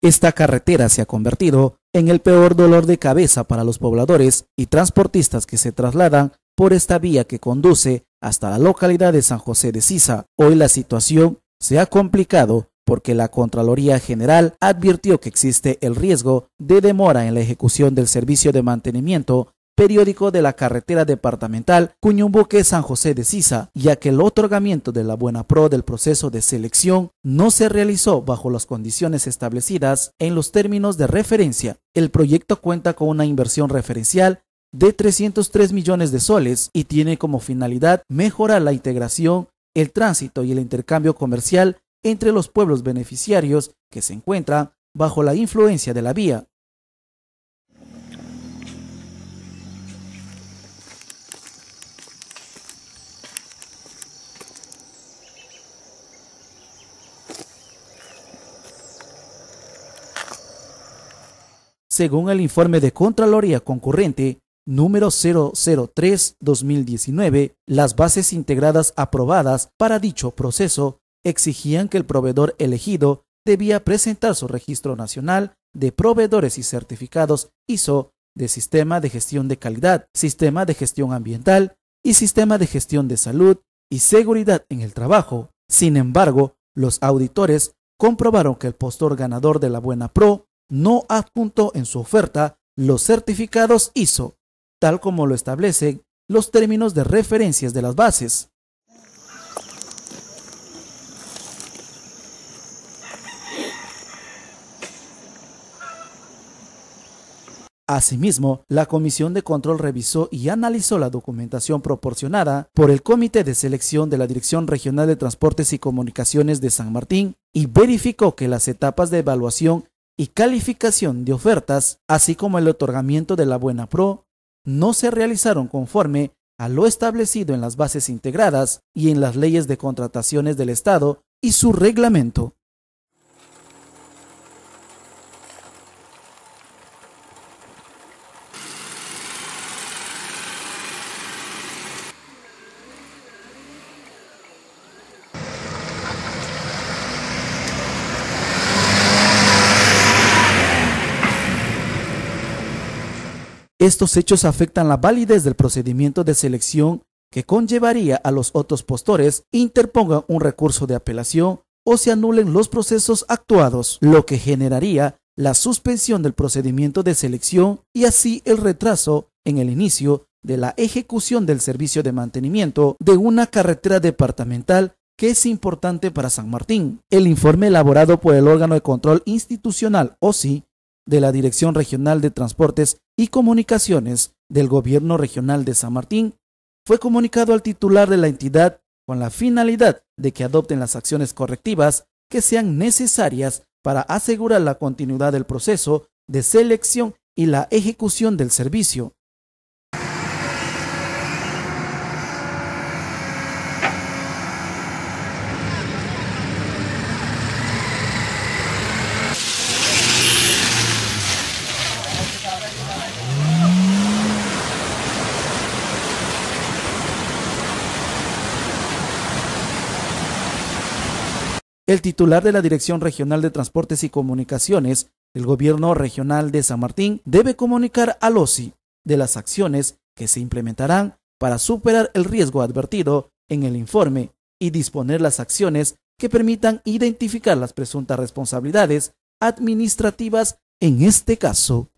Esta carretera se ha convertido en el peor dolor de cabeza para los pobladores y transportistas que se trasladan por esta vía que conduce hasta la localidad de San José de Sisa. Hoy la situación se ha complicado porque la Contraloría General advirtió que existe el riesgo de demora en la ejecución del servicio de mantenimiento periódico de la carretera departamental Cuñumboque San José de Sisa, ya que el otorgamiento de la buena pro del proceso de selección no se realizó bajo las condiciones establecidas en los términos de referencia. El proyecto cuenta con una inversión referencial de 303 millones de soles y tiene como finalidad mejorar la integración, el tránsito y el intercambio comercial entre los pueblos beneficiarios que se encuentran bajo la influencia de la vía, según el informe de Contraloría Concurrente número 003-2019, las bases integradas aprobadas para dicho proceso exigían que el proveedor elegido debía presentar su registro nacional de proveedores y certificados ISO de Sistema de Gestión de Calidad, Sistema de Gestión Ambiental y Sistema de Gestión de Salud y Seguridad en el Trabajo. Sin embargo, los auditores comprobaron que el postor ganador de la Buena Pro no apuntó en su oferta los certificados ISO, tal como lo establecen los términos de referencias de las bases. Asimismo, la Comisión de Control revisó y analizó la documentación proporcionada por el Comité de Selección de la Dirección Regional de Transportes y Comunicaciones de San Martín y verificó que las etapas de evaluación y calificación de ofertas, así como el otorgamiento de la buena pro, no se realizaron conforme a lo establecido en las bases integradas y en las leyes de contrataciones del Estado y su reglamento. Estos hechos afectan la validez del procedimiento de selección que conllevaría a los otros postores interpongan un recurso de apelación o se anulen los procesos actuados, lo que generaría la suspensión del procedimiento de selección y así el retraso en el inicio de la ejecución del servicio de mantenimiento de una carretera departamental que es importante para San Martín. El informe elaborado por el órgano de control institucional OSI de la Dirección Regional de Transportes y Comunicaciones del Gobierno Regional de San Martín, fue comunicado al titular de la entidad con la finalidad de que adopten las acciones correctivas que sean necesarias para asegurar la continuidad del proceso de selección y la ejecución del servicio, El titular de la Dirección Regional de Transportes y Comunicaciones del Gobierno Regional de San Martín debe comunicar al OSI de las acciones que se implementarán para superar el riesgo advertido en el informe y disponer las acciones que permitan identificar las presuntas responsabilidades administrativas en este caso.